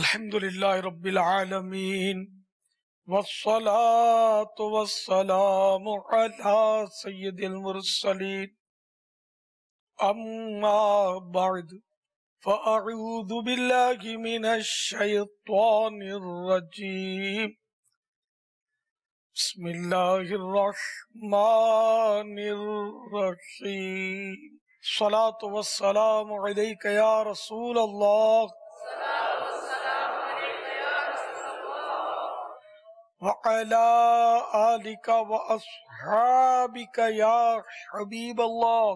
الحمد لله رب العالمين والصلاة والسلام على سيد المرسلين أما بعد فأعوذ بالله من الشيطان الرجيم بسم الله الرحمن الرحيم الصلاة والسلام عليك يا رسول الله वला आलिका व असहाबिका या हबीब अल्लाह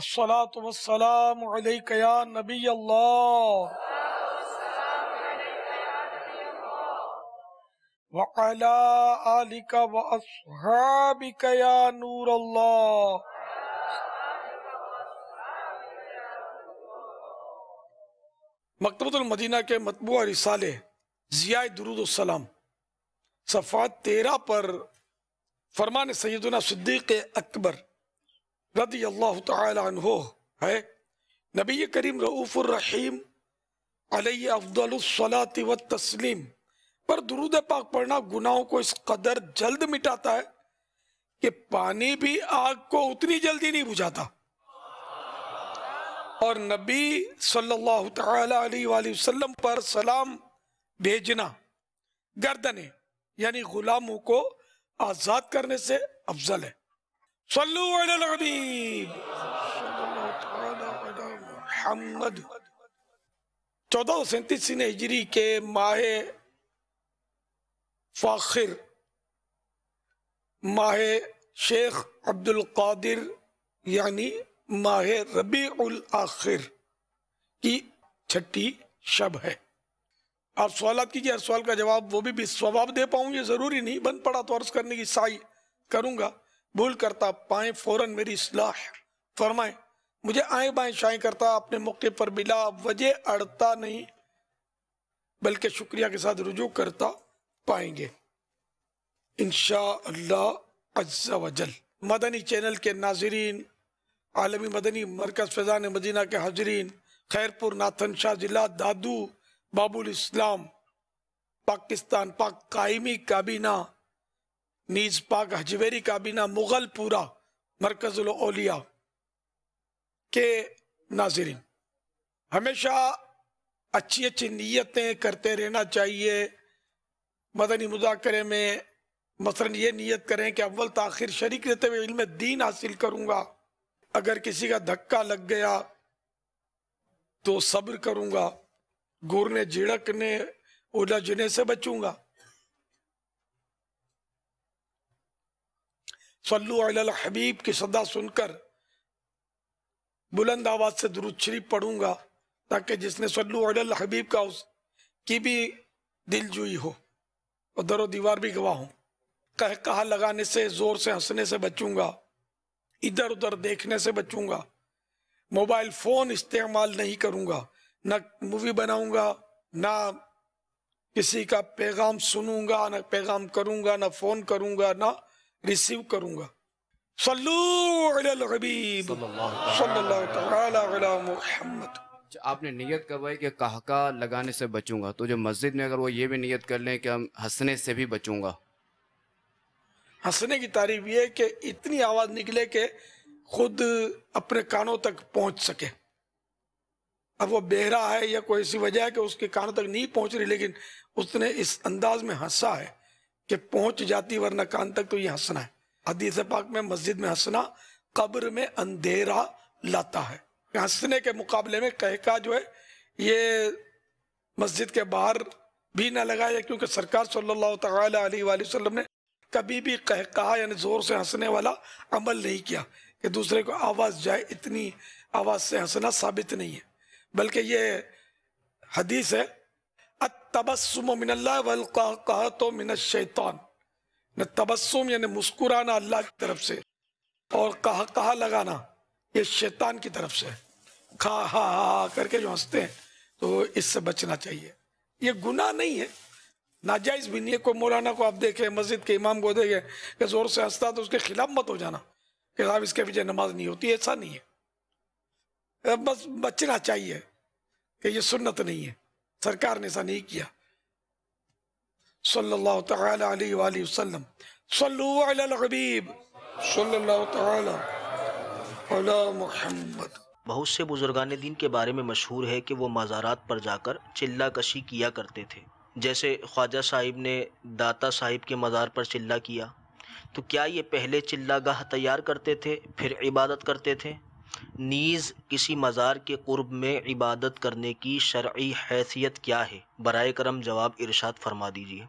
अस्सलातु वस्सलाम अलैका या नबी अल्लाह वला आलिका व असहाबिका या नूर अल्लाह मकतबतमदीना के मतबू रिसाले ज़िया दरुदसलम सफ़ा तेरह पर फरमान सैदुना सिद्दीक़ अकबर रदी अल्लाह तहो है नबी करीम रऊफ़ुररहीम अफदलसलात व तस्लीम पर दरुद पाक पढ़ना गुनाहों को इस कदर जल्द मिटाता है कि पानी भी आग को उतनी जल्दी नहीं बुझाता और नबी सल्लल्लाहु अलैहि वसल्लम पर सलाम भेजना गर्दने यानी गुलामों को आज़ाद करने से अफजल है मोहम्मद चौदह सैतीस हिजरी के माह फाखिर माह शेख अब्दुल कादिर यानी माह रबी उल आखिर की छठी शब है आप सवाल कीजिए हर सवाल का जवाब वो भी, स्वभाव दे पाऊँ ये ज़रूरी नहीं बन पड़ा तो अर्ज करने की साई करूँगा भूल करता पाए फौरन मेरी सलाह फरमाए मुझे आए बाएं शाएँ करता अपने मौके पर बिला वजह अड़ता नहीं बल्कि शुक्रिया के साथ रुजू करता पाएंगे इन शाह मदनी चैनल के नाजरीन आलमी मदनी मरकज़ फैज़ान मदीना के हाजरीन खैरपुर नाथन शाह जिला दादू बाबुल इस्लाम पाकिस्तान पाक कायमी काबीना नीज पाक हजवेरी काबीना मुगलपुरा मरकज़लिया के नाजरीन हमेशा अच्छी अच्छी नीयतें करते रहना चाहिए मदनी मुजाकरे में मसलन ये नीयत करें कि अव्वल तखिर शरीक रहते हुए इल्म दीन हासिल करूँगा अगर किसी का धक्का लग गया तो सब्र करूंगा गुरने ओला जुने से बचूंगा सल्लु अल हबीब की सदा सुनकर बुलंद आवाज से दुरुद शरीफ पढ़ूंगा ताकि जिसने सल्लु अल हबीब का उस की भी दिल जुई हो और दरो दीवार भी गवाह हो कह कहा लगाने से जोर से हंसने से बचूंगा इधर उधर देखने से बचूंगा मोबाइल फ़ोन इस्तेमाल नहीं करूंगा ना मूवी बनाऊंगा ना किसी का पैगाम सुनूंगा ना पैगाम करूंगा ना फ़ोन करूंगा ना रिसीव करूंगा मोहम्मद अच्छा, आपने नियत करवाई कि कहका लगाने से बचूंगा तो जो मस्जिद में अगर वो ये भी नियत कर लें कि हम हंसने से भी बचूंगा हंसने की तारीफ ये कि इतनी आवाज़ निकले कि खुद अपने कानों तक पहुंच सके अब वो बेहरा है या कोई ऐसी वजह है कि उसके कानों तक नहीं पहुंच रही लेकिन उसने इस अंदाज में हंसा है कि पहुंच जाती वरना कान तक तो ये हंसना है हदीस पाक में मस्जिद में हंसना कब्र में अंधेरा लाता है हंसने के मुकाबले में कहका जो है ये मस्जिद के बाहर भी ना लगाया क्योंकि सरकार सल्लल्लाहु अलैहि वसल्लम ने कभी भी कह कहा यानी ज़ोर से हंसने वाला अमल नहीं किया कि दूसरे को आवाज़ जाए इतनी आवाज़ से हंसना साबित नहीं है बल्कि ये हदीस है तबस्सुम मिनल्ला वल कहा तो मिन शैतान न तबस्सुम यानी मुस्कुराना अल्लाह की तरफ से और कह कहा लगाना ये शैतान की तरफ से खा हा हा करके जो हंसते हैं तो इससे बचना चाहिए ये गुनाह नहीं है नाजायज़ भी नहीं है कोई मौलाना को आप देखें मस्जिद के इमाम को देखें कि ज़ोर से हंसता तो उसके खिलाफ मत हो जाना कि साहब इसके पीछे नमाज नहीं होती ऐसा नहीं है बस बचना चाहिए कि ये सुन्नत नहीं है सरकार ने ऐसा नहीं किया सल्लल्लाहु तआला अलैहि वाली वसल्लम सल्लु अला हबीब सल्लल्लाहु तआला अला मुहम्मद बहुत से बुजुर्गान दिन के बारे में मशहूर है कि वो मज़ारात पर जाकर चिल्ला कशी किया करते थे जैसे ख्वाजा साहिब ने दाता साहिब के मज़ार पर चिल्ला किया तो क्या ये पहले चिल्ला गाह तैयार करते थे फिर इबादत करते थे नीज़ किसी मज़ार के क़ुर्ब में इबादत करने की शर्य हैसियत क्या है बर करम जवाब इरशाद फरमा दीजिए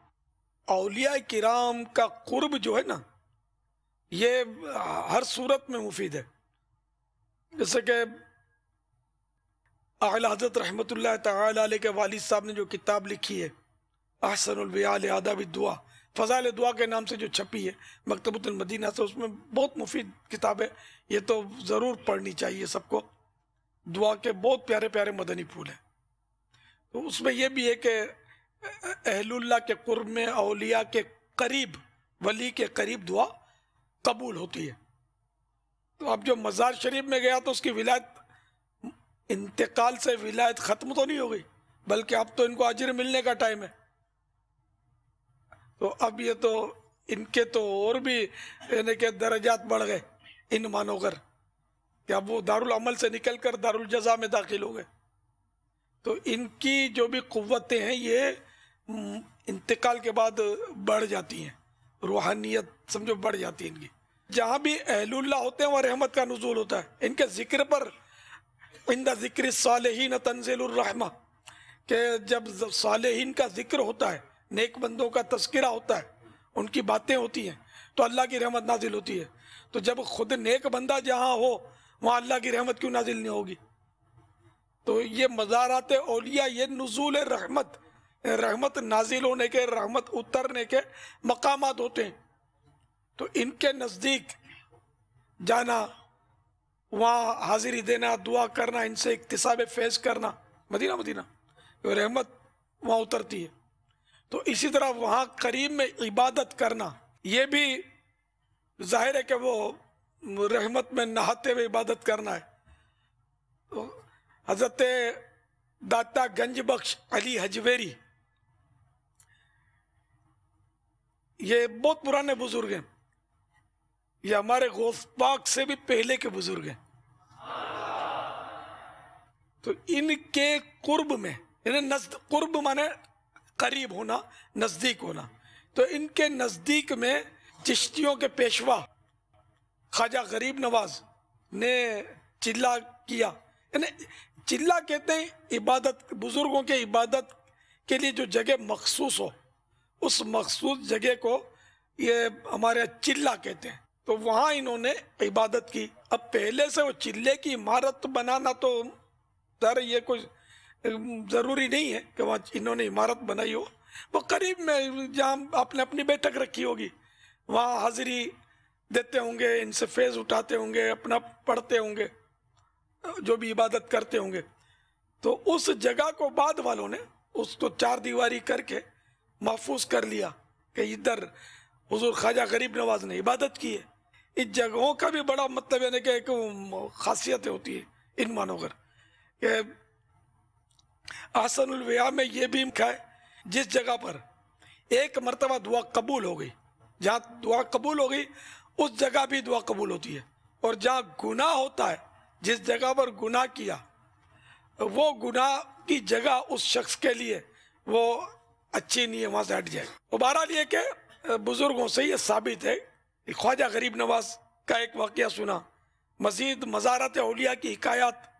अलिया कराम का क़ुर्ब जो है ना ये हर सूरत में मुफीद है जैसे कि अल हजरत रहमत के वालिद साहब ने जो किताब लिखी है आसनबियादा भी दुआ फ़ज़ाल दुआ के नाम से जो छपी है मकतबतमदीना से उसमें बहुत मुफीद किताब है ये तो ज़रूर पढ़नी चाहिए सबको दुआ के बहुत प्यारे प्यारे मदनी फूल हैं तो उसमें यह भी है कि अहलुल्ला के कुर्ब में अलिया के करीब वली के करीब दुआ कबूल होती है तो अब जो मज़ार शरीफ में गया तो उसकी विलायत इंतकाल से विलायत ख़त्म तो नहीं हो गई बल्कि अब तो इनको अजर मिलने का टाइम है तो अब ये तो इनके तो और भी यानी के दर्जात बढ़ गए इन मानोगर कि अब वो दारुल अमल से निकल कर दारुल जजा में दाखिल हो गए तो इनकी जो भी कुतें हैं ये इंतकाल के बाद बढ़ जाती हैं रूहानियत समझो बढ़ जाती है इनकी जहाँ भी अहलुल्ला होते हैं वह रहमत का नजूल होता है इनके जिक्र पर इंदा जिक्र सालहीन तंजिलरहमा के जब साल का जिक्र होता है नेक बंदों का तस्करा होता है उनकी बातें होती हैं तो अल्लाह की रहमत नाजिल होती है तो जब खुद नेक बंदा जहाँ हो वहाँ अल्लाह की रहमत क्यों नाजिल नहीं होगी तो ये मज़ारात ओलिया ये नजूल रहमत रहमत नाजिल होने के रहमत उतरने के मकाम होते हैं तो इनके नज़दीक जाना वहाँ हाजिरी देना दुआ करना इनसे इकतसाब फैज़ करना मदीना मदीना रहमत वहाँ उतरती है तो इसी तरह वहाँ करीब में इबादत करना ये भी जाहिर है कि वो रहमत में नहाते हुए इबादत करना है तो हजरत दाता गंज बख्श अली हजवेरी ये बहुत पुराने बुजुर्ग हैं ये हमारे गौस पाक से भी पहले के बुजुर्ग हैं तो इनके कुर्ब में इन्हें नजद कुर्ब माने करीब होना नज़दीक होना तो इनके नज़दीक में चिश्तियों के पेशवा ख्वाजा गरीब नवाज ने चिल्ला किया यानी चिल्ला कहते हैं इबादत बुज़ुर्गों के इबादत के लिए जो जगह मखसूस हो उस मखसूस जगह को ये हमारे चिल्ला कहते हैं तो वहाँ इन्होंने इबादत की अब पहले से वो चिल्ले की इमारत बनाना तो सर ये कोई ज़रूरी नहीं है कि वहाँ इन्होंने इमारत बनाई हो वो करीब में जहाँ आपने अपनी बैठक रखी होगी वहाँ हाजिरी देते होंगे इनसे फेज़ उठाते होंगे अपना पढ़ते होंगे जो भी इबादत करते होंगे तो उस जगह को बाद वालों ने उसको चार दीवारी करके महफूज कर लिया कि इधर हजूर ख्वाजा गरीब नवाज ने इबादत की है इन जगहों का भी बड़ा मतलब यानी कि एक खासियत होती है इन मानोगर आसन व्या में ये भी है जिस जगह पर एक मरतबा दुआ कबूल हो गई जहाँ दुआ कबूल हो गई उस जगह भी दुआ कबूल होती है और जहाँ गुनाह होता है जिस जगह पर गुना किया वो गुनाह की जगह उस शख्स के लिए वो अच्छी नहीं है वहाँ से हट जाए और लिए के कि बुज़ुर्गों से ये साबित है ख्वाजा गरीब नवाज का एक वाक़ सुना मजीद मजारत अलिया की हकयात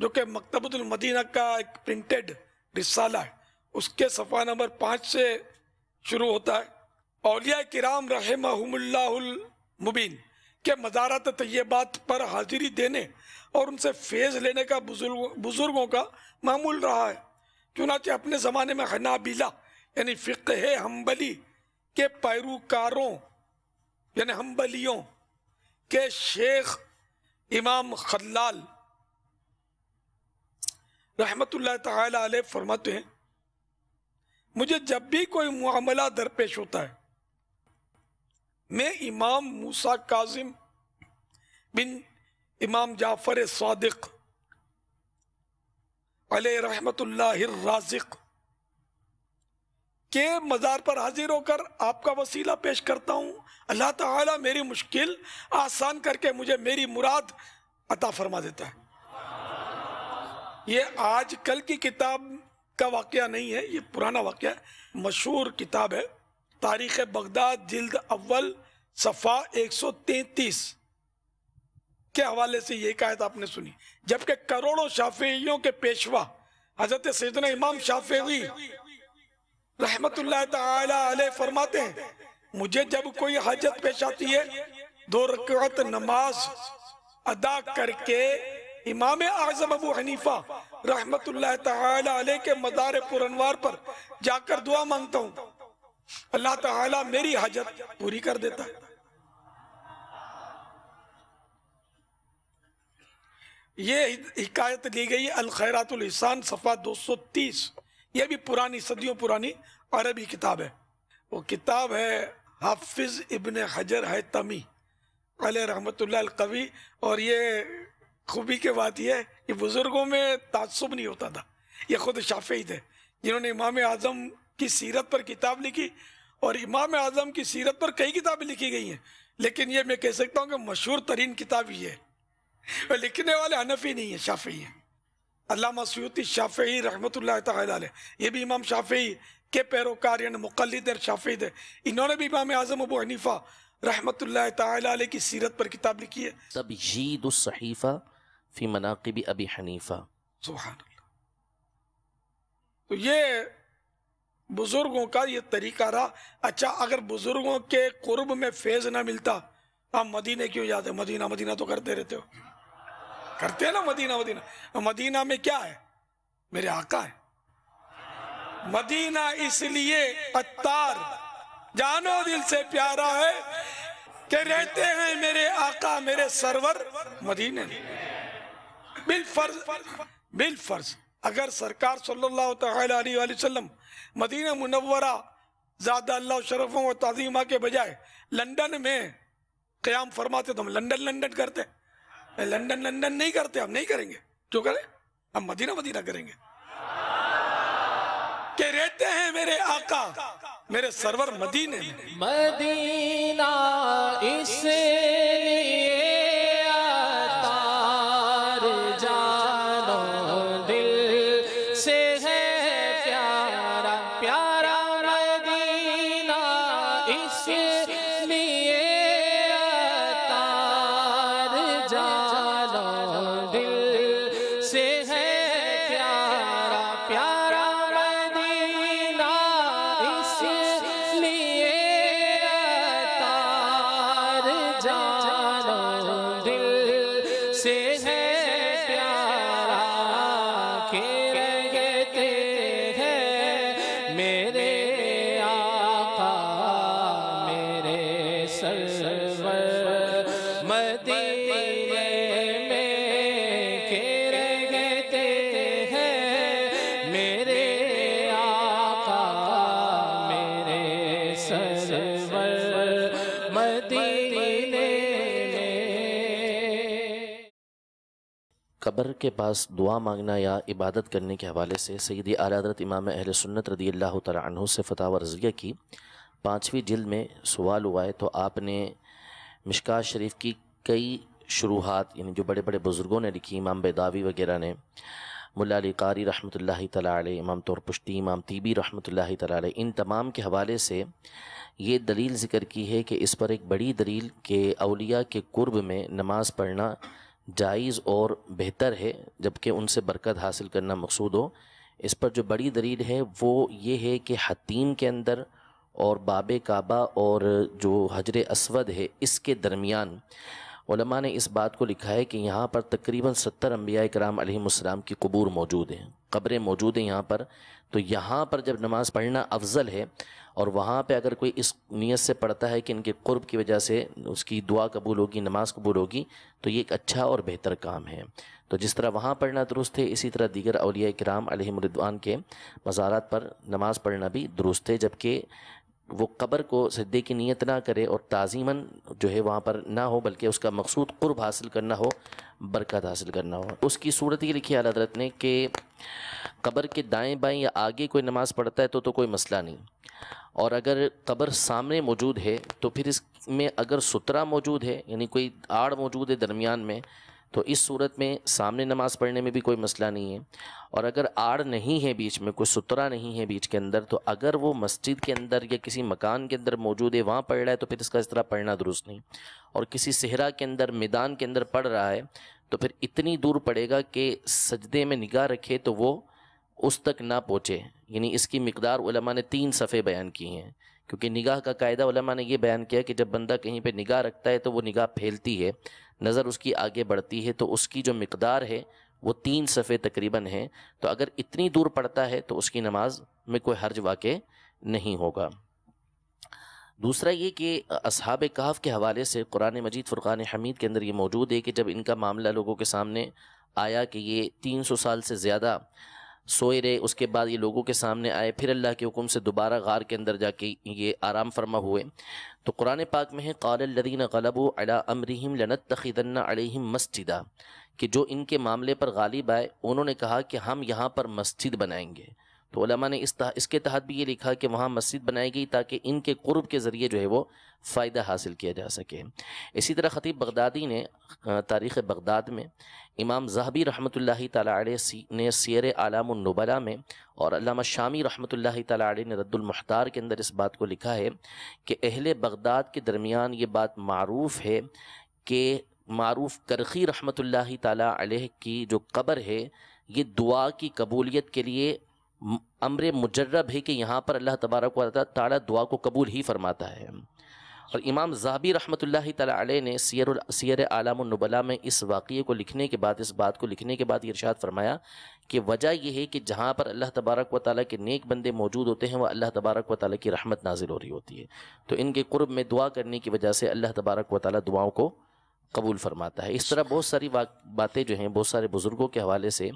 जो कि मकतबतुल मदीना का एक प्रिंटेड रिसाला है उसके सफ़ा नंबर पाँच से शुरू होता है अलिया कराम रहमहुल्लामुबीन के मज़ारत तय्यबात पर हाजिरी देने और उनसे फेज लेने का बुजुर्ग बुज़ुर्गों का मामूल रहा है चुनाचे अपने ज़माने में हनाबीला यानी फ़िक हम्बली के पैरोकारों यानी हम्बलियों के शेख इमाम खल्लाल रहमत फरमाते हैं मुझे जब भी कोई मामला दरपेश होता है मैं इमाम मूसा काजिम बिन इमाम जाफ़र सादिक अले राजिक के मज़ार पर हाजिर होकर आपका वसीला पेश करता हूँ अल्लाह ताला मेरी मुश्किल आसान करके मुझे मेरी मुराद अता फरमा देता है ये आज कल की किताब का वाक़ नहीं है ये पुराना वाक़ है मशहूर किताब है तारीख बगदाद जल्द अव्वल सफ़ा 133 के हवाले से ये कायद आपने सुनी जबकि करोड़ों शाफियों के पेशवा हजरत सैदना इमाम शाफी रहमत फरमाते हैं मुझे जब कोई हजत पेश आती है दो रकत नमाज अदा करके इमाम आजम अबू हनीफा रहमत के मदार पुरनवार पर जाकर दुआ मांगता हूँ अल्लाह ताला मेरी हाजत पूरी कर देता है ये हिकायत ली गई अल अलखैरातुलसान सफ़ा 230 ये भी पुरानी सदियों पुरानी अरबी किताब है वो किताब है हाफिज़ इबन हजर है तमी अल रहमत कवि और ये खूबी की बात यह है कि बुज़ुर्गों में तसब नहीं होता था ये खुद शाफी थे जिन्होंने इमाम आज़म की सीरत पर किताब लिखी और इमाम आज़म की सीरत पर कई किताबें लिखी गई हैं लेकिन ये मैं कह सकता हूँ कि मशहूर तरीन किताब ही है लिखने वाले ही नहीं है शाफी हैं अल्लामा सयूती शाफी रहमत ये भी इमाम शाफी के पैरोकार यानी मुकलद और है इन्होंने भी इमाम आज़म अबू हनीफ़ा रहमत की सीरत पर किताब लिखी है तब जीदीफ़ा फी मनाकब अबी हनीफा सुबहान तो ये बुजुर्गों का ये तरीका रहा अच्छा अगर बुजुर्गों के कुर्ब में फैज ना मिलता तो आप मदीने क्यों जाते मदीना मदीना तो करते रहते हो करते हैं ना मदीना मदीना तो मदीना में क्या है मेरे आका है मदीना इसलिए अत्तार जानो दिल से प्यारा है के रहते हैं मेरे आका मेरे सरवर मदीने बिल फर्ज बिल फर्ज अगर सरकार सल्लल्लाहु अलैहि वसल्लम मदीना मुनवरा ज़्यादा अल्लाह शरफ़ों और तज़ीमा के बजाय लंदन में क़याम फरमाते तो हम लंदन लंदन करते लंदन लंदन नहीं करते हम नहीं करेंगे क्यों करें हम मदीना मदीना करेंगे के रहते हैं मेरे आका मेरे सरवर मदीने मदीना इसे पैगम्बर के पास दुआ मांगना या इबादत करने के हवाले से सईदी आलादरत इमाम अहल सुन्नत रदी अल्लाह तु से फ़तः रज़िया की पाँचवीं जल्द में सवाल हुआ है तो आपने मिशका शरीफ की कई शुरुआत यानी जो बड़े बड़े बुज़ुर्गों ने लिखी इमाम बेदावी वगैरह ने मुलाली कारी रहमत ला इमाम पुश्ती इमाम तीबी रहमत ला इन तमाम के हवाले से ये दलील ज़िक्र की है कि इस पर एक बड़ी दलील के अलिया के कुर्ब में नमाज़ पढ़ना जायज़ और बेहतर है जबकि उनसे बरकत हासिल करना मकसूद हो इस पर जो बड़ी दलील है वो ये है कि हतीम के अंदर और बाब काबा और जो हजर असवद है इसके दरमियान ने इस बात को लिखा है कि यहाँ पर तकरीबन सत्तर अम्बिया कराम की कबूर मौजूद हैं कब्रें मौजूद हैं यहाँ पर तो यहाँ पर जब नमाज़ पढ़ना अफजल है और वहाँ पे अगर कोई इस नीयत से पढ़ता है कि इनके कुर्ब की वजह से उसकी दुआ कबूल होगी नमाज़ कबूल होगी तो ये एक अच्छा और बेहतर काम है तो जिस तरह वहाँ पढ़ना दुरुस्त है इसी तरह दीगर अलिया कराम अलहमरिदवान के मज़ारात पर नमाज़ पढ़ना भी दुरुस्त है जबकि वो कब्र को सदे की नीयत ना करे और ताज़ीमन जो है वहाँ पर ना हो बल्कि उसका मकसूद कुर्ब हासिल करना हो बरकत हासिल करना हो उसकी सूरत ये लिखी है ने कि कब्र के दाएं बाएं या आगे कोई नमाज़ पढ़ता है तो तो कोई मसला नहीं और अगर कब्र सामने मौजूद है तो फिर इसमें अगर सुतरा मौजूद है यानी कोई आड़ मौजूद है दरमियान में तो इस सूरत में सामने नमाज़ पढ़ने में भी कोई मसला नहीं है और अगर आड़ नहीं है बीच में कोई सुतरा नहीं है बीच के अंदर तो अगर वो मस्जिद के अंदर या किसी मकान के अंदर मौजूद है वहाँ पढ़ रहा है तो फिर इसका इस तरह पढ़ना दुरुस्त नहीं और किसी सेहरा के अंदर मैदान के अंदर पढ़ रहा है तो फिर इतनी दूर पड़ेगा कि सजदे में निगाह रखे तो वो उस तक ना पहुँचे यानी इसकी मकदार उलमा ने तीन सफ़े बयान किए हैं क्योंकि निगाह का कायदा उलमा ने यह बयान किया कि जब बंदा कहीं पर निगाह रखता है तो वो निगाह फैलती है नज़र उसकी आगे बढ़ती है तो उसकी जो मकदार है वो तीन सफ़े तकरीबन है तो अगर इतनी दूर पड़ता है तो उसकी नमाज में कोई हर्ज वाक़ नहीं होगा दूसरा ये कि असहाब कहाव के हवाले से कुरान मजीद फ़ुरक़ान हमीद के अंदर ये मौजूद है कि जब इनका मामला लोगों के सामने आया कि ये 300 साल से ज़्यादा सोए रहे उसके बाद ये लोगों के सामने आए फिर अल्लाह के हुक्म से दोबारा गार के अंदर जाके ये आराम फरमा हुए तो कुरान पाक में है कालदीन गलब अला अमरीम लनत तखीदन्ना अलहिम मस्जिदा कि जो इनके मामले पर गालिब आए उन्होंने कहा कि हम यहाँ पर मस्जिद बनाएंगे तो उलमा ने इस तह, इसके तहत भी ये लिखा कि वहाँ मस्जिद बनाई गई ताकि इनके कुर्ब के ज़रिए जो है वो फ़ायदा हासिल किया जा सके इसी तरह ख़तीब बगदादी ने तारीख़ बगदाद में इमाम जहबी रहमत ला सी, ने सैर आलामबला में और अलामा शामी रहमत ला ने रद्दुलमुख्तार के अंदर इस बात को लिखा है कि अहल बगदाद के दरमियान ये बात मरूफ़ है कि मरूफ करखी रहमत ला की जो क़बर है ये दुआ की कबूलीत के लिए अमर मुजर्रब है कि यहाँ पर अल्लाह तबारक ताली दुआ को कबूल ही फरमाता है और इमाम जहाबी रहमत ताली ने सियर सियर आलमनबला में इस वाक़े को लिखने के बाद इस बात को लिखने के बाद इर्शाद फरमाया कि वजह यह है कि जहाँ पर अल्लाह तबारक व ताली के नेक बंदे मौजूद होते हैं वह अल्लाह तबारक व ताली की रहमत नाजिल हो रही होती है तो इनके कुर्ब में दुआ करने की वजह से अल्लाह तबारक व ताली दुआओं को कबूल फरमाता है इस तरह बहुत सारी बातें जो हैं बहुत सारे बुज़ुर्गों के हवाले से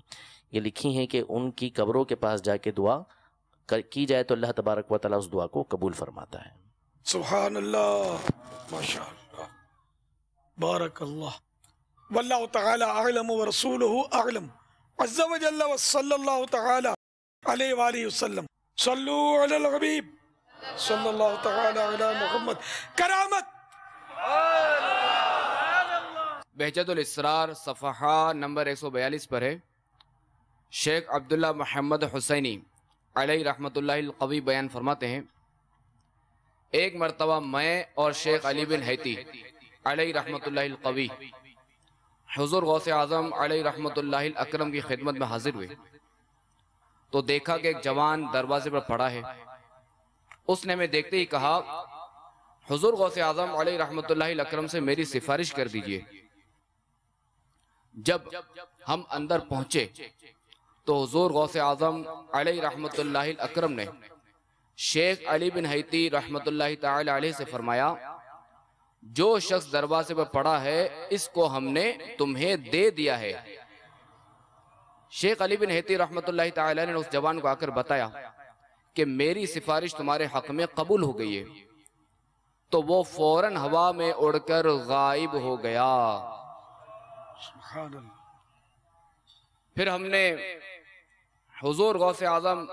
ये लिखी हैं कि उनकी कब्रों के पास जाके दुआ कर, की जाए तो अल्लाह तबारक व ताली उस दुआ को कबूल फरमाता है सुबहान अल्लाह माशा बारक अल्लाह बयालीस तआला व अज़्ज़ा व जल्ला व सल्लल्लाहु तआला अलैहि व आलिहि वसल्लम सल्लु हबीब सल्लल्लाहु तआला अला करामत इसरार सफहा नंबर 142 पर है शेख अब्दुल्ला मोहम्मद हुसैनी अलही रहमतुल्लावी बयान फरमाते हैं एक मरतबा मैं और शेख अली बिन हैती अलही कवी हजूर गौस आजम अली रहमतुल्लाह की खिदमत में हाजिर हुए तो देखा कि एक जवान दरवाजे पर पड़ा है उसने मैं देखते ही कहा हजूर गौस आजम अली रहमतुल्लाह से मेरी सिफारिश कर दीजिए जब हम अंदर पहुंचे तो हजूर गौस आज़म रहमत अक्रम ने शेख अली बिन हैती रहमत से फरमाया जो शख्स दरवाजे पर पड़ा है इसको हमने तुम्हें दे दिया है शेख अली बिन हैती रहमत ने उस जवान को आकर बताया कि मेरी सिफारिश तुम्हारे हक में कबूल हो गई है तो वो फौरन हवा में उड़कर गायब हो गया फिर हमने हजूर से आजम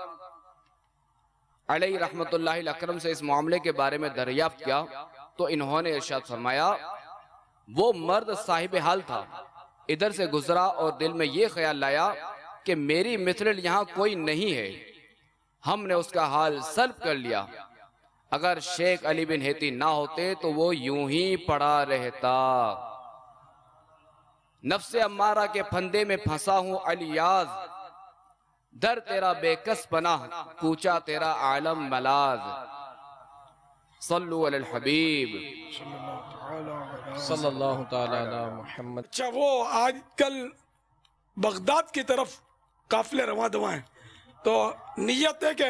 अली रहमत अक्रम से इस मामले के बारे में दरियाफ्त किया तो इन्होंने इर्शाद फरमाया वो मर्द साहिब हाल था इधर से गुजरा और दिल में ये ख्याल लाया कि मेरी मिथिल यहाँ कोई नहीं है हमने उसका हाल सल्ब कर लिया अगर शेख अली बिन हेती ना होते तो वो यूं ही पड़ा रहता नफ्स अम्मारा के फंदे में फंसा हूं अलियाज दर तेरा बेकस बना कूचा तेरा आलम मलाज हबीब अच्छा वो आजकल बगदाद की तरफ काफिले रवा दवा हैं तो नीयत है कि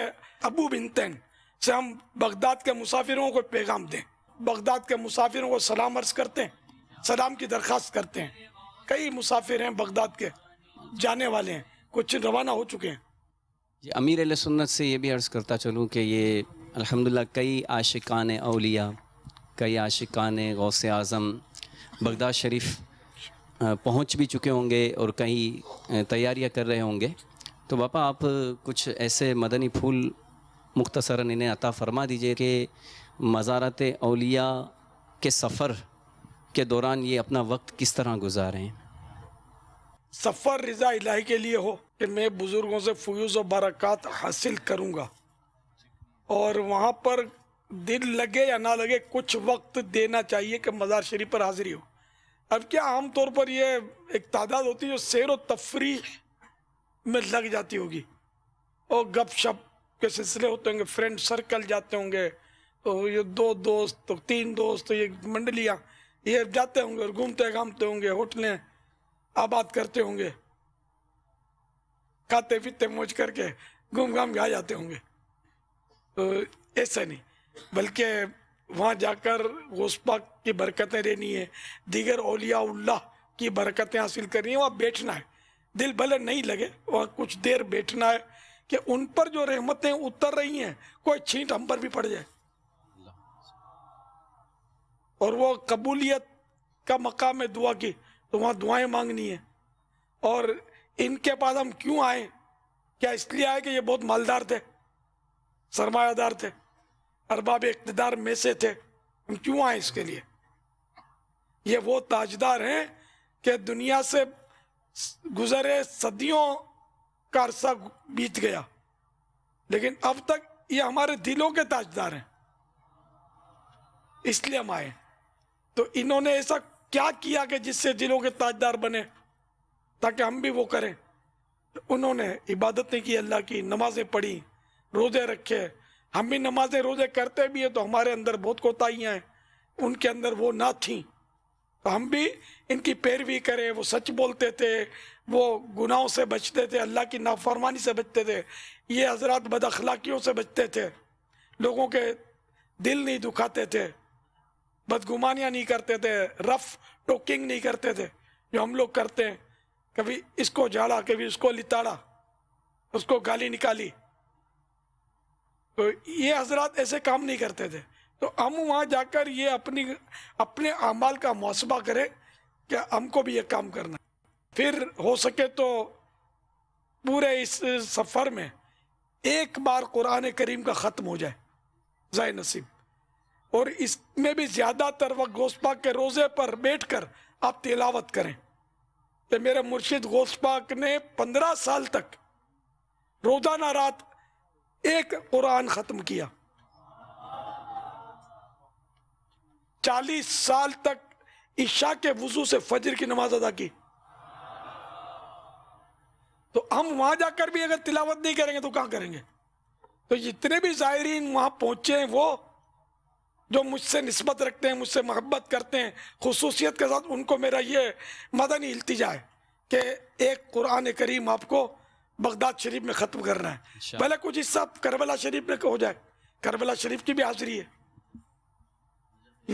अबू बिनतैन से हम बगदाद के मुसाफिरों को पैगाम दें बगदाद के मुसाफिरों को सलाम अर्ज करते हैं सलाम की दरख्वास्त करते हैं कई मुसाफिर हैं बगदाद के जाने वाले हैं कुछ रवाना हो चुके हैं ये अमीर सुन्नत से ये भी अर्ज़ करता चलूँ कि ये अल्हम्दुलिल्लाह कई आशिकान अलिया कई आशिकान गौस आज़म बगदाद शरीफ पहुँच भी चुके होंगे और कहीं तैयारियाँ कर रहे होंगे तो पापा आप कुछ ऐसे मदनी फूल मुख्तसरा इन्हें अता फरमा दीजिए कि मज़ारत अलिया के सफ़र के दौरान ये अपना वक्त किस तरह गुजारें सफ़र रज़ा इलाही के लिए हो कि मैं बुज़ुर्गों से फ्यूज़ और बरक़ात हासिल करूँगा और वहाँ पर दिल लगे या ना लगे कुछ वक्त देना चाहिए कि मज़ार शरीफ पर हाजिरी हो अब क्या आम तौर पर यह एक तादाद होती है जो सैर व तफरी में लग जाती होगी और गप शप के सिलसिले होते होंगे फ्रेंड सर्कल जाते होंगे तो ये दो दोस्त तो तीन दोस्त तो ये मंडलियाँ ये जाते होंगे और घूमते घामते होंगे होटलें आबाद करते होंगे खाते पीते मोज करके घूम घाम खा जाते होंगे तो ऐसा नहीं बल्कि वहाँ जाकर गोस्पा की बरकतें रहनी है दीगर ओलिया की बरकतें हासिल करनी है वहाँ बैठना है दिल भले नहीं लगे वहाँ कुछ देर बैठना है कि उन पर जो रहमतें उतर रही हैं कोई छींट हम पर भी पड़ जाए और वो कबूलियत का मकाम है दुआ की तो वहां दुआएं मांगनी है और इनके पास हम क्यों आए क्या इसलिए आए कि ये बहुत मालदार थे सरमायादार थे अरबाब इकतदार में से थे हम क्यों आए इसके लिए ये वो ताजदार हैं कि दुनिया से गुजरे सदियों का अरसा बीत गया लेकिन अब तक ये हमारे दिलों के ताजदार हैं इसलिए हम आए तो इन्होंने ऐसा क्या किया कि जिससे दिलों के ताजदार बने ताकि हम भी वो करें उन्होंने इबादतें की अल्लाह की नमाजें पढ़ी रोज़े रखे हम भी नमाजें रोज़े करते भी हैं तो हमारे अंदर बहुत कोताहियाँ हैं उनके अंदर वो ना थीं तो हम भी इनकी पैरवी करें वो सच बोलते थे वो गुनाहों से बचते थे अल्लाह की नाफरमानी से बचते थे ये हजरात बदअखलाकियों से बचते थे लोगों के दिल नहीं दुखाते थे बदगुमानिया नहीं करते थे रफ टोकिंग नहीं करते थे जो हम लोग करते हैं कभी इसको झाड़ा कभी उसको लिताड़ा उसको गाली निकाली तो ये हजरात ऐसे काम नहीं करते थे तो हम वहां जाकर ये अपनी अपने अमाल का मुआसबा करें कि हमको भी ये काम करना फिर हो सके तो पूरे इस सफ़र में एक बार कुरान करीम का ख़त्म हो जाए जाय नसीब और इसमें भी ज़्यादातर वक्त गोस्पा के रोज़े पर बैठकर आप तिलावत करें तो मेरे मुर्शिद पाक ने पंद्रह साल तक रोज़ाना रात एक कुरान ख़त्म किया चालीस साल तक ईशा के वजू से फजर की नमाज अदा की तो हम वहां जाकर भी अगर तिलावत नहीं करेंगे तो कहां करेंगे तो जितने भी जायरीन वहां पहुंचे वो जो मुझसे नस्बत रखते हैं मुझसे मोहब्बत करते हैं खसूसियत के साथ उनको मेरा ये मदन इल्तिजा है कि एक कुरान करीम आपको बगदाद शरीफ में ख़त्म करना है पहले कुछ हिस्सा करबला शरीफ में हो जाए करबला शरीफ की भी हाजिरी है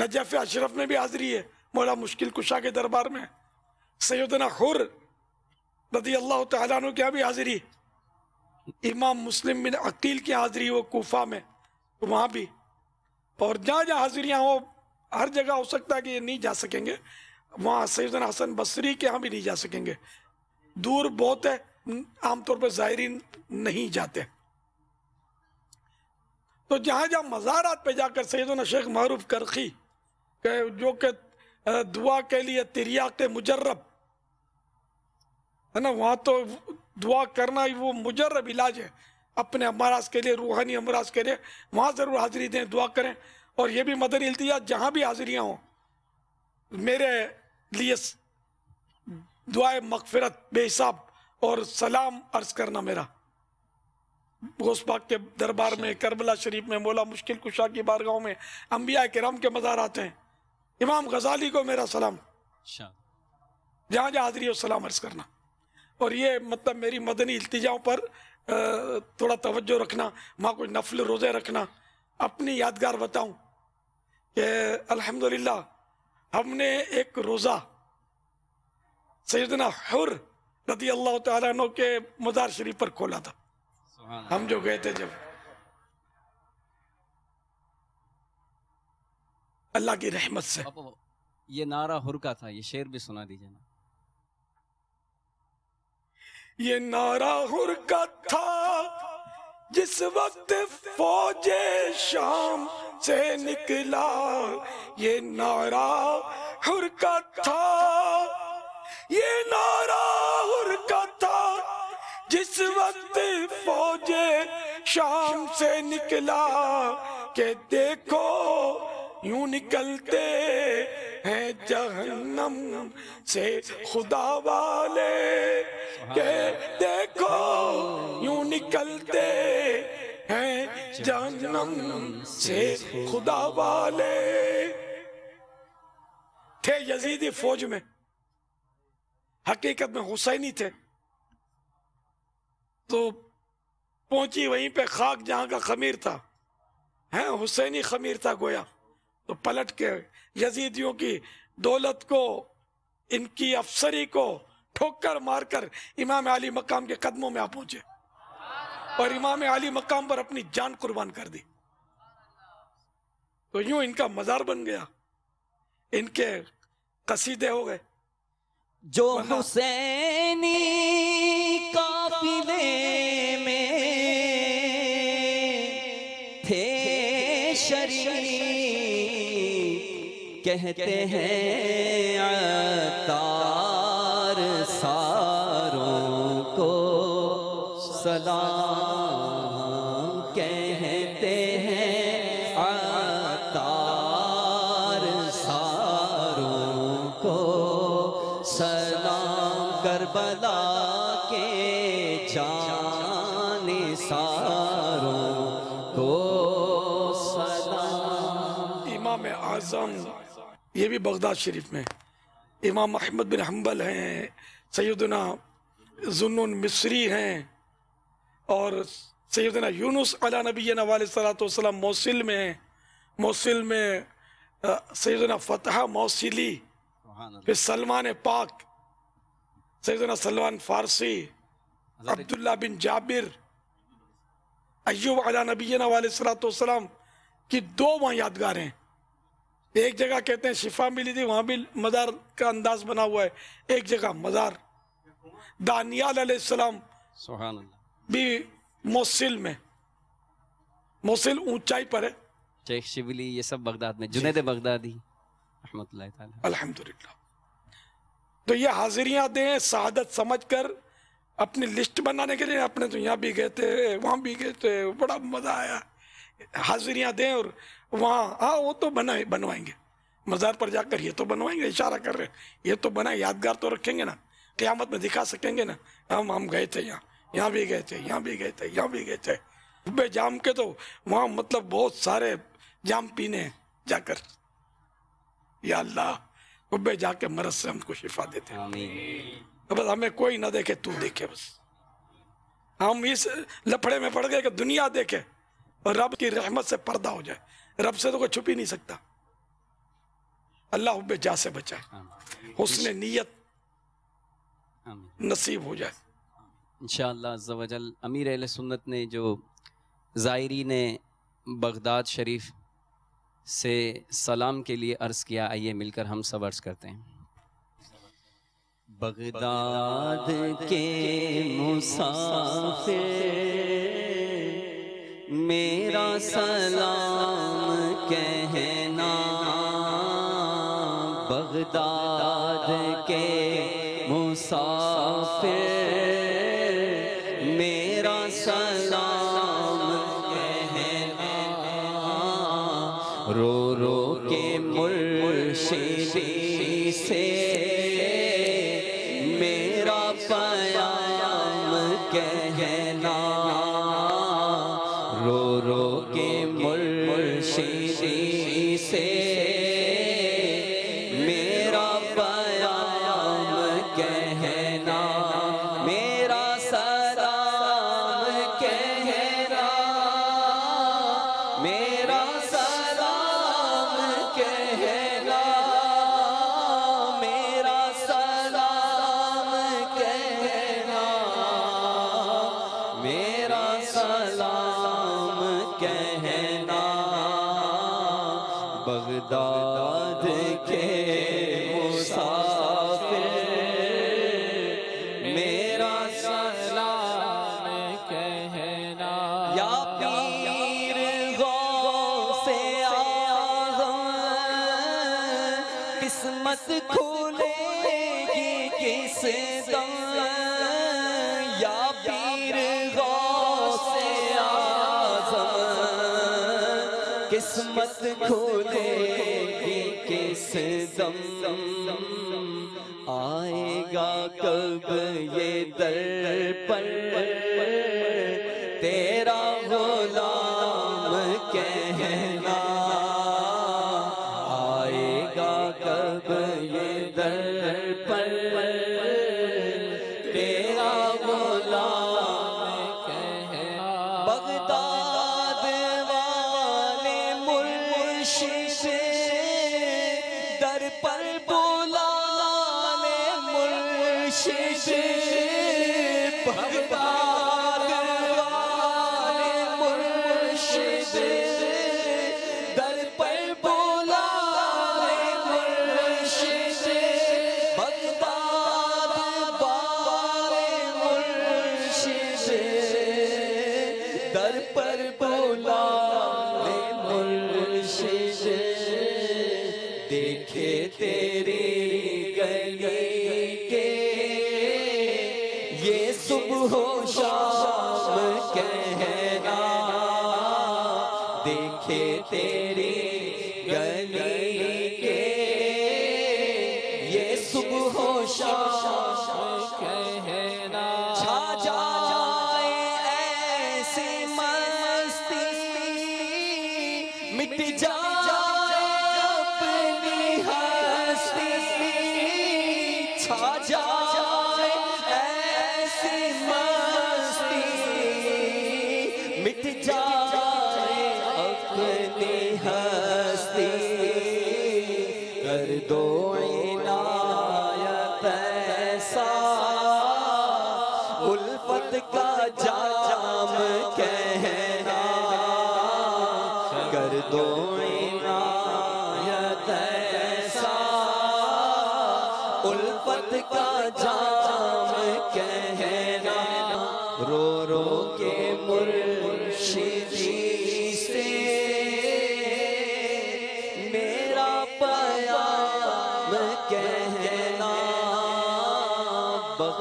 नजफ अशरफ में भी हाजिरी है मौला मुश्किल कुशा के दरबार में सैदना हुर रदी अल्लाह तु की भी हाजिरी इमाम मुस्लिम बिन अकील की हाजिरी वो कोफा में तो वहाँ भी और जहाँ जहाँ हाजिरियाँ हो हर जगह हो सकता है कि ये नहीं जा सकेंगे वहाँ सैदन हसन बसरी के यहाँ भी नहीं जा सकेंगे दूर बहुत है आमतौर पर जायरीन नहीं जाते तो जहाँ जहाँ मज़ारात पे जाकर सैदन शेख मरूफ करखी के जो कि दुआ के लिए तिरिया के मुजर्रब है ना वहाँ तो दुआ करना ही वो मुजर्रब इलाज है अपने अमराज के लिए रूहानी अमराज के लिए वहाँ ज़रूर हाजिरी दें दुआ करें और ये भी मदर इल्तिया जहाँ भी हाजिरियाँ हों मेरे लिए दुआ मगफरत बेहिसाब और सलाम अर्ज करना मेरा गोसबाग के दरबार में करबला शरीफ में मौला मुश्किल कुशा की बारगाहों में अम्बिया कराम के मज़ार आते हैं इमाम गजाली को मेरा सलाम जहाँ जहाँ हाजिरी हो सलाम अर्ज करना और ये मतलब मेरी मदनी इल्तिजाओं पर थोड़ा तवज्जो रखना माँ कुछ नफल रोज़े रखना अपनी यादगार बताऊं कि अल्हम्दुलिल्लाह हमने एक रोज़ा सैदना हुर रदी अल्लाह तु के मज़ार शरीफ पर खोला था हम जो गए थे जब अल्लाह की रहमत से ये नारा हुर का था ये शेर भी सुना दीजिए ना ये नारा हुर का था जिस वक्त फौजे शाम से निकला ये नारा हुर का था ये नारा हुर का था जिस वक्त फौजे शाम से निकला के देखो यूं निकलते हैं जहन्नम से खुदा वाले के देखो यूं निकलते हैं जानम से खुदा वाले थे यजीदी फौज में हकीकत में हुसैनी थे तो पहुंची वहीं पे खाक जहां का खमीर था है हुसैनी खमीर था गोया तो पलट के यजीदियों की दौलत को इनकी अफसरी को ठोकर मारकर इमाम अली मकाम के कदमों में आ पहुंचे और इमाम अली मकाम पर अपनी जान कुर्बान कर दी तो यूं इनका मजार बन गया इनके कसीदे हो गए जो हुसैनी काफिले में थे शरी कहते हैं आता सलाम कहते हैं आतार सारों को सलाम करबला के जाने सारों को सलाम इमाम आजम ये भी बगदाद शरीफ में इमाम अहमद बिन हम्बल हैं सैदना जुनून मिस्री हैं और सैदना यूनुस अला नबी नवालसलाम मौसिल में मौसिल में सैदना फ़तह मौसिली फिर सलमान पाक सैदना सलमान फारसी अब्दुल्ला बिन जाबिर अयूब अला नबी नवालसलाम की दो वहाँ यादगार हैं एक जगह कहते हैं शिफा मिली थी वहाँ भी मज़ार का अंदाज बना हुआ है एक जगह मज़ार दानियाल सलाम भी मोसिल में मोसिल ऊंचाई पर है शेख शिबली ये सब बगदाद में जुनेद बगदादी अलहमदुल्ला तो ये हाजिरियां दें शहादत समझकर अपनी लिस्ट बनाने के लिए अपने तो यहाँ भी गए थे वहाँ भी गए थे बड़ा मज़ा आया हाजिरियां दें और वहाँ हाँ वो तो बनाए बनवाएंगे मज़ार पर जाकर ये तो बनवाएंगे इशारा कर रहे ये तो बनाए यादगार तो रखेंगे ना क़्यामत में दिखा सकेंगे ना हम हम गए थे यहाँ यहाँ भी गए थे यहाँ भी गए थे यहाँ भी गए थे बे जाम के तो वहाँ मतलब बहुत सारे जाम पीने जाकर या अल्लाह उबे जाके मरद से हमको शिफा देते बस हमें कोई ना देखे तू देखे बस हम इस लफड़े में पड़ गए कि दुनिया देखे और रब की रहमत से पर्दा हो जाए रब से तो कोई छुप ही नहीं सकता अल्लाह उबे जा से बचाए उसने नीयत नसीब हो जाए इन अमीर अल सुन्नत ने जो ज़ायरी ने बगदाद शरीफ से सलाम के लिए अर्ज़ किया आइए मिलकर हम सब अर्ज़ करते हैं बगदाद के मुसाफिर मेरा सलाम कहना बगदाद खोलेगी किस दम आएगा कब ये दर पर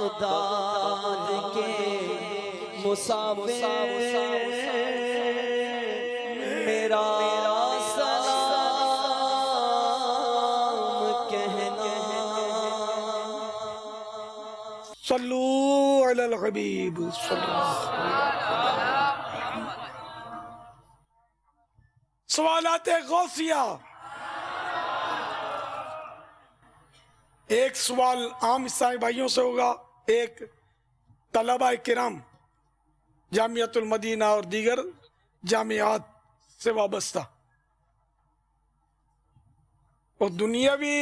दामदार के मुसाफिर मेरा हबीब सवालत गौसिया एक सवाल आम ईसाई भाइयों से होगा एक तलबा कराम जामियातुलमदीना और दीगर जामियात से वाबस्ता और दुनियावी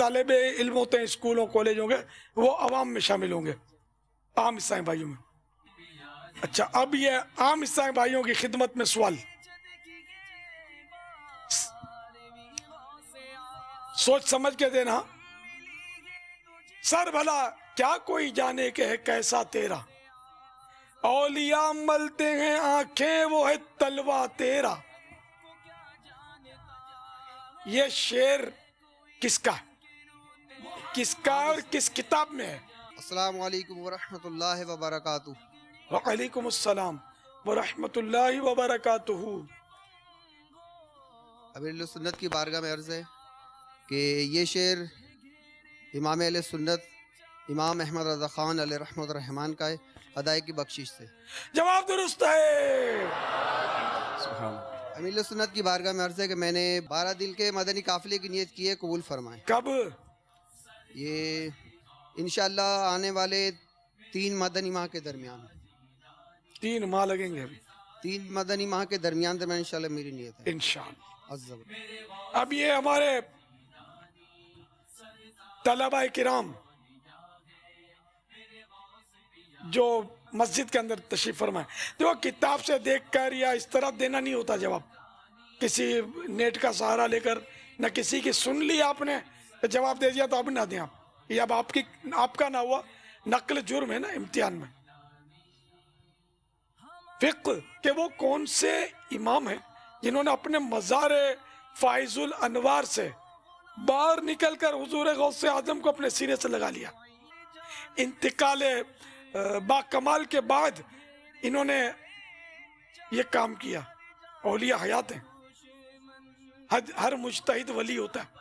तालब इल्म होते हैं स्कूलों कॉलेजों के वो आवाम में शामिल होंगे आम ईसाई भाइयों में अच्छा अब ये आम ईसाई भाइयों की खिदमत में सवाल सोच समझ के देना सर भला क्या कोई जाने के है कैसा तेरा औलिया मलते हैं आंखें वो है तलवा तेरा ये शेर किसका किसका और किस किताब में है अस्सलाम वालेकुम वरहमतुल्लाहि व बरकातहू वालेकुम अस्सलाम वरहमतुल्लाहि व बरकातहू सुन्नत की बारगाह में अर्ज है कि ये शेर इमाम अल सुन्नत इमाम अहमद रजा खान अली रहमत रहमान का है अदाय की बख्शिश से जवाब दुरुस्त है अमील सुन्नत की बारगाह में अर्ज है कि मैंने बारह दिल के मदनी काफिले की नीयत की है कबूल फरमाए कब ये इन आने वाले तीन मदनी माह के दरमियान तीन माह लगेंगे अभी तीन मदनी माह के दरमियान दरमियान तो इंशाल्लाह मेरी नीयत है इंशाल्लाह अब ये हमारे तलबा कराम जो मस्जिद के अंदर तशीफ फरमाए देखो किताब से देखकर या इस तरह देना नहीं होता जवाब किसी नेट का सहारा लेकर न किसी की सुन ली आपने तो जवाब दे दिया तो अब ना दें आप ये अब आपकी आपका ना हुआ नकल जुर्म है ना इम्तिहान में फिक के वो कौन से इमाम हैं जिन्होंने अपने मज़ार फाइजुल अनवार से बाहर निकलकर हजूर गौसे आजम को अपने सिरे से लगा लिया इंतकाल बा कमाल के बाद इन्होंने ये काम किया औलिया हयात है हर, हर मुश्तिद वली होता है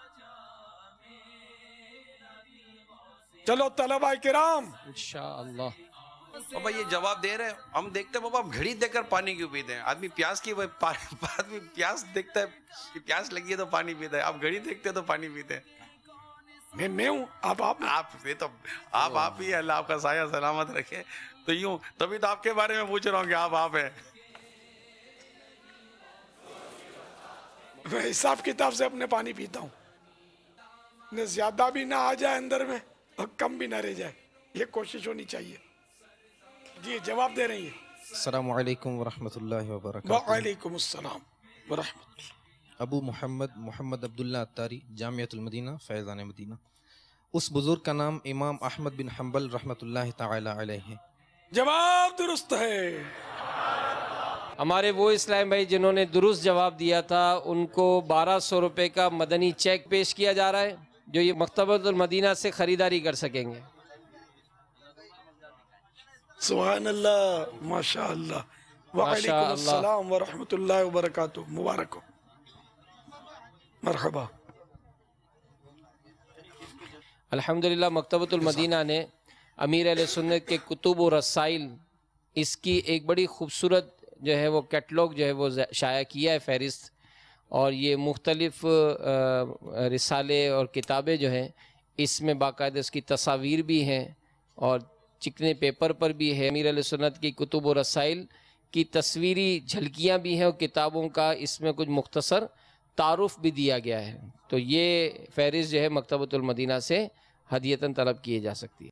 चलो तलबा कराम बाबा ये जवाब दे रहे हैं हम देखते हैं बाबा हम घड़ी देकर पानी क्यों पीते हैं आदमी प्यास की आदमी प्यास देखता है प्यास लगी है तो पानी पीता है आप घड़ी देखते हैं तो पानी पीते हैं मैं मैं हूँ आप आप आप ये तो आप आप ही अल्लाह आपका साया सलामत रखे तो यूं तभी तो आपके बारे में पूछ रहा हूँ कि आप आप हैं मैं हिसाब किताब से अपने पानी पीता हूँ न ज्यादा भी ना आ जाए अंदर में और कम भी ना रह जाए ये कोशिश होनी चाहिए जी जवाब दे रही है वालेकुम वरहमतुल्लाहि वबरकातुहू वालेकुम अस्सलाम वरहमतुल्लाह अबू मोहम्मद मोहम्मद अब्दुल्ला अतारी जामियातुलमदीना फैज़ान मदीना उस बुज़ुर्ग का नाम इमाम अहमद बिन हम्बल रहमतुल्लाह है जवाब दुरुस्त है हमारे वो इस्लाम भाई जिन्होंने दुरुस्त जवाब दिया था उनको बारह सौ रुपये का मदनी चेक पेश किया जा रहा है जो ये मकतबतुलमदीना से ख़रीदारी कर सकेंगे माशा वरहमत वर्क मुबारक हो मरहबा अल्हम्दुलिल्लाह मकतबतुलमदीना ने अमीर सुन्नत के कुतुब व रसाइल इसकी एक बड़ी खूबसूरत जो है वो कैटलॉग जो है वो शाया किया है फहरिस्त और ये मुख्तलफ़ रिसाले और किताबें जो हैं इसमें बाकायदा इसकी तस्वीर भी हैं और चिकने पेपर पर भी है अमीर सुन्नत की कुतुब रसाइल की तस्वीरी झलकियाँ भी हैं और किताबों का इसमें कुछ मुख्तसर तारुफ भी दिया गया है तो ये फहरिस्त जो है मकतबतुलमदीना से हदीयतन तलब किए जा सकती है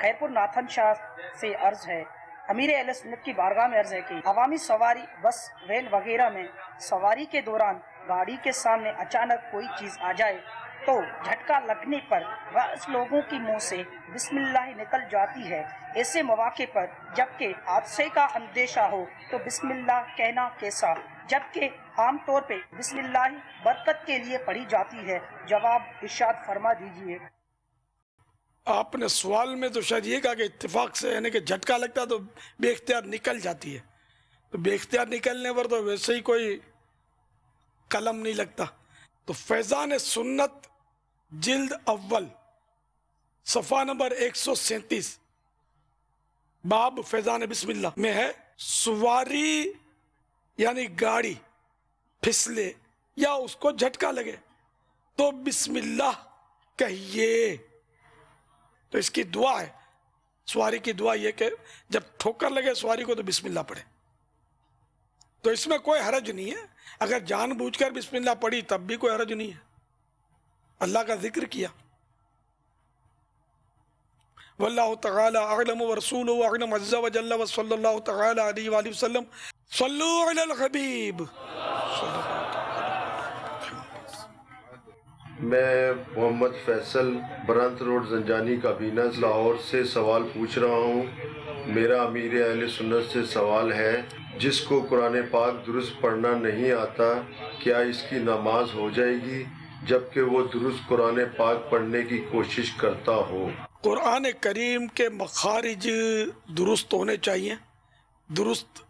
खैरपुर नाथन शाह से अर्ज है अमीर सुन्नत की बारगाह में अर्ज है कि अवामी सवारी बस वैन वगैरह में सवारी के दौरान गाड़ी के सामने अचानक कोई चीज आ जाए तो झटका लगने पर बस लोगों की मुंह से बिस्मिल्लाह निकल जाती है ऐसे मौके पर जबकि हादसे का अंदेशा हो तो बिस्मिल्लाह कहना कैसा जबकि आमतौर पे बिस्मिल्लाह बरकत के लिए पढ़ी जाती है जवाब इशाद फरमा दीजिए आपने सवाल में तो शायद ये कहा कि इत्तेफाक से यानी कि झटका लगता तो बेख्तियार निकल जाती है तो बेख्तियार निकलने पर तो वैसे ही कोई कलम नहीं लगता तो फैज़ान सुन्नत जिल्द अव्वल सफ़ा नंबर एक सौ सैंतीस बाब फैज़ान बिस्मिल्ला में है सुवारी यानी गाड़ी फिसले या उसको झटका लगे तो बिस्मिल्लाह कहिए तो इसकी दुआ है सवारी की दुआ यह कि जब ठोकर लगे सवारी को तो बिस्मिल्लाह पढ़े तो इसमें कोई हरज नहीं है अगर जानबूझकर बिस्मिल्लाह पढ़ी तब भी कोई हरज नहीं है अल्लाह का जिक्र किया वल्लाह तलम रसूल आलम अज्जा वजल वसल तलम सल्लबीब मैं मोहम्मद फैसल बरंत रोड जंजानी काबीना लाहौर से सवाल पूछ रहा हूँ मेरा अमीर अहल सुन्नत से सवाल है जिसको कुरान पाक दुरुस्त पढ़ना नहीं आता क्या इसकी नमाज हो जाएगी जबकि वो दुरुस्त कुरान पाक पढ़ने की कोशिश करता हो कुरान करीम के मखारिज दुरुस्त होने चाहिए दुरुस्त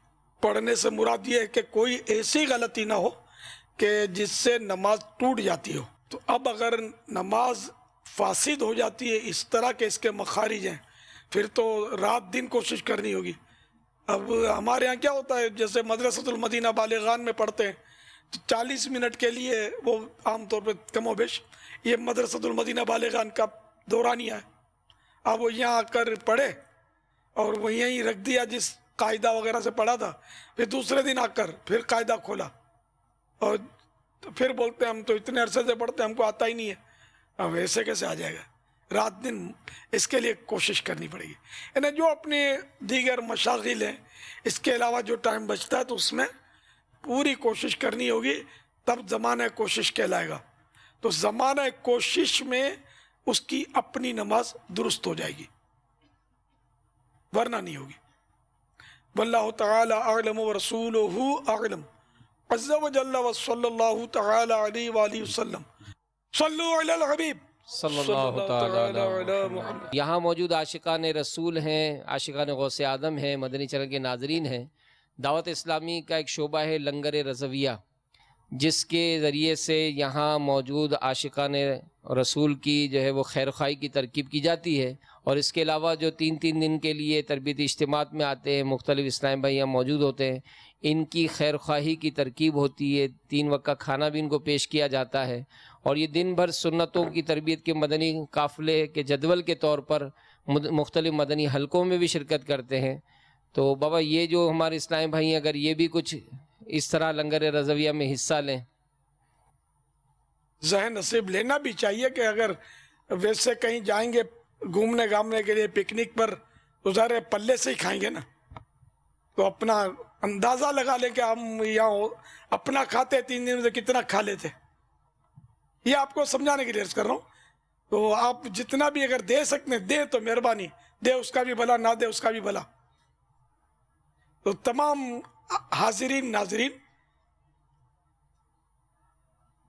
पढ़ने से मुराद ये है कि कोई ऐसी गलती ना हो कि जिससे नमाज टूट जाती हो तो अब अगर नमाज फासिद हो जाती है इस तरह के इसके मखारिज हैं फिर तो रात दिन कोशिश करनी होगी अब हमारे यहाँ क्या होता है जैसे मदरसतुलमदीना बालिगान में पढ़ते हैं तो चालीस मिनट के लिए वो आमतौर पर कमोबेश ये मदरसतुलमदीना बालगान का दौरानिया है अब वो यहाँ आकर पढ़े और वो यहीं रख दिया जिस कायदा वगैरह से पढ़ा था फिर दूसरे दिन आकर फिर कायदा खोला और फिर बोलते हैं हम तो इतने अरसे से पढ़ते हमको आता ही नहीं है अब ऐसे कैसे आ जाएगा रात दिन इसके लिए कोशिश करनी पड़ेगी यानी जो अपने दीगर मशागिल हैं इसके अलावा जो टाइम बचता है तो उसमें पूरी कोशिश करनी होगी तब ज़माना कोशिश कहलाएगा तो ज़माना कोशिश में उसकी अपनी नमाज दुरुस्त हो जाएगी वरना नहीं होगी वल्ला तलम रसूल आलम अज़्ज़ा वजल्ला तआला अलैहि वसल्लम सल्लु अलल हबीब यहाँ मौजूद आशिकान रसूल हैं आशिकान गौसे आदम हैं मदनी चरण के नाजरीन हैं दावत इस्लामी का एक शोबा है लंगर रजविया जिसके ज़रिए से यहाँ मौजूद आशिकान रसूल की जो है वो खैर खाई की तरकीब की जाती है और इसके अलावा जो तीन तीन दिन के लिए तरबती इज्तमात में आते हैं मुख्तलिफ इस्लाम भाइयाँ मौजूद होते हैं इनकी खैर ख्वाही की तरकीब होती है तीन वक्त का खाना भी इनको पेश किया जाता है और ये दिन भर सुन्नतों की तरबियत के मदनी काफ़िले के जदवल के तौर पर मुख्तलिफ मदनी हलकों में भी शिरकत करते हैं तो बाबा ये जो हमारे इस्लाम भाई अगर ये भी कुछ इस तरह लंगर रजविया में हिस्सा लें जहन नसीब लेना भी चाहिए कि अगर वैसे कहीं जाएंगे घूमने घामने के लिए पिकनिक पर गुजारे पल्ले से ही खाएंगे ना तो अपना अंदाजा लगा लें कि हम यहाँ अपना खाते तीन दिन में से तो कितना खा लेते ये आपको समझाने के लिए कर रहा हूँ तो आप जितना भी अगर दे सकते दे तो मेहरबानी दे उसका भी भला ना दे उसका भी भला तो तमाम हाजिरीन नाजरीन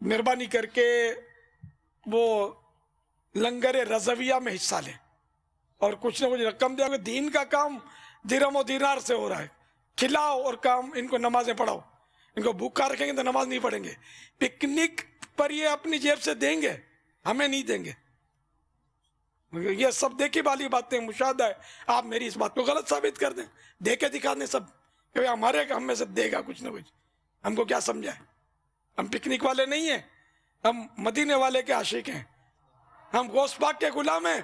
मेहरबानी करके वो लंगर रजविया में हिस्सा लें और कुछ ना कुछ रकम देंगे दीन का काम धीरम और से हो रहा है खिलाओ और काम इनको नमाजें पढ़ाओ इनको भूखा रखेंगे तो नमाज नहीं पढ़ेंगे पिकनिक पर ये अपनी जेब से देंगे हमें नहीं देंगे ये सब देखी वाली बातें मुशादा है आप मेरी इस बात को गलत साबित कर दें देखे दिखा दें सब क्योंकि हमारे हम में से देगा कुछ ना कुछ हमको क्या समझा हम पिकनिक वाले नहीं हैं हम मदीने वाले के आशिक हैं हम गोस्पाक के गुलाम हैं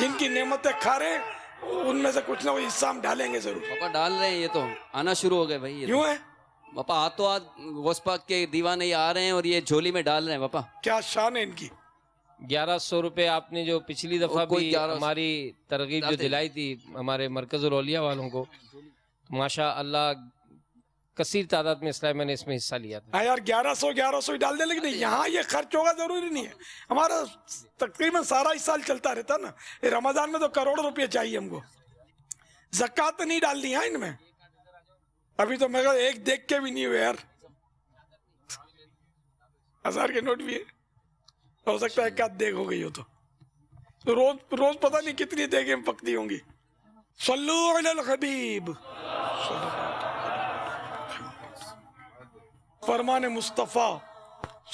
जिनकी नेमतें खा रहे उनमें से कुछ ना कुछ हिस्सा हम डालेंगे जरूर पापा डाल रहे हैं ये तो आना शुरू हो गए भाई तो। क्यों है पापा तो हाथ गोस्पाक के दीवाने ये आ रहे हैं और ये झोली में डाल रहे हैं पापा क्या शान है इनकी ग्यारह सौ रूपए आपने जो पिछली दफा भी हमारी तरगीब जो दिलाई थी हमारे मरकज रौलिया वालों को माशा अल्लाह कसीर तादाद में इसलिए मैंने इसमें हिस्सा लिया था हाँ यार ग्यारह सौ ग्यारह सौ डाल दे लेकिन यहाँ ये खर्च होगा जरूरी नहीं है हमारा तकरीबन सारा इस साल चलता रहता ना ये रमजान में तो करोड़ रुपये चाहिए हमको जक़ात नहीं डालनी है इनमें अभी तो मगर एक देख के भी नहीं हुए यार हजार के नोट भी है हो सकता है क्या देख हो गई हो तो।, तो रोज रोज पता नहीं कितनी देखे पकती होंगी सल्लू अल हबीब फरमान मुस्तफ़ा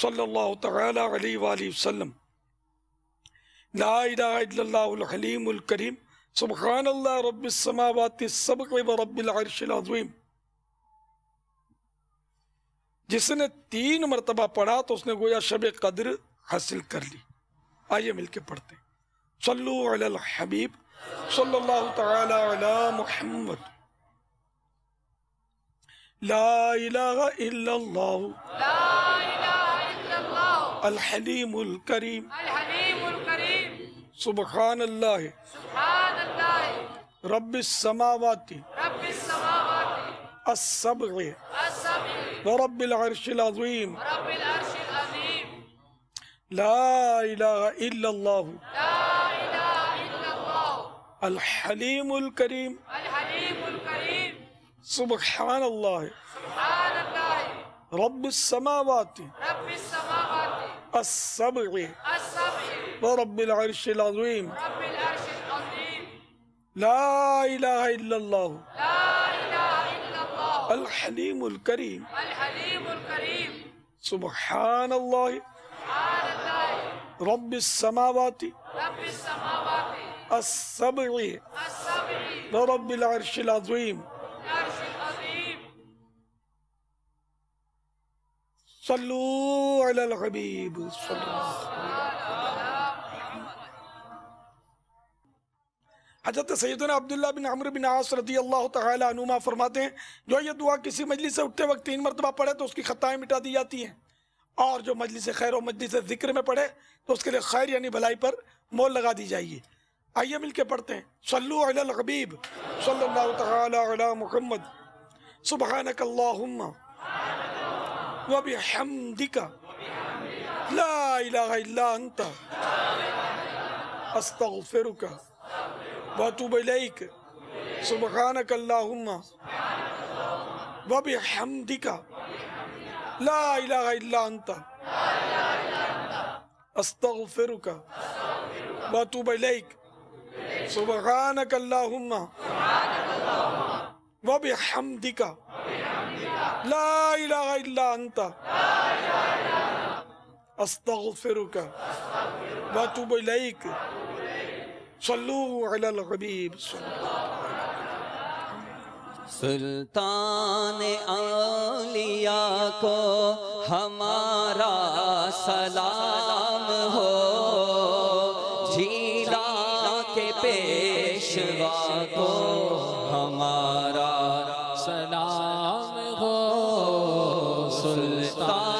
सल्लल्लाहु अलैहि जिसने तीन मरतबा पढ़ा तो उसने गोया शब कदर हासिल कर ली आइए मिलके पढ़ते सल्लु अल हबीब सल्लल्लाहु तआला अला لا إله إلا الله لا إله إلا الله الحليم الكريم الحليم الكريم سبحان الله سبحان الله رب السماوات رب السماوات السبع السبع ورب العرش العظيم رب العرش العظيم لا إله إلا الله لا إله إلا الله الحليم الكريم سبحان الله سبحان الله رب السماوات رب السماوات السبع السبع ورب العرش العظيم رب العرش العظيم لا إله إلا الله لا إله إلا الله الحليم الكريم الحليم الكريم سبحان الله سبحان الله رب السماوات رب السماوات السبع السبع ورب العرش العظيم हजरत सैदन अब्दुल्ला बिन अमर बिन आस रदी अल्लाह तुमा फरमाते हैं जो ये दुआ किसी मजलिस से उठते वक्त तीन मरतबा पढ़े तो उसकी खतएं मिटा दी जाती हैं और जो मजलिस खैर और मजलिस ज़िक्र में पढ़े तो उसके लिए खैर यानी भलाई पर मोल लगा दी जाइए आइए मिल के पढ़ते हैं सल्लबीब सल्ला महमद وبحمدك لا إله إلا أنت أستغفرك وأتوب إليك سبحانك اللهم وبحمدك لا إله إلا أنت أستغفرك وأتوب إليك سبحانك اللهم وبحمدك لا इलाहा इल्ला अंता अस्तगफिरुक व अतूबु इलैक सल्लू अलल हबीब सुल्तान आलिया को हमारा सलाम सुल्तान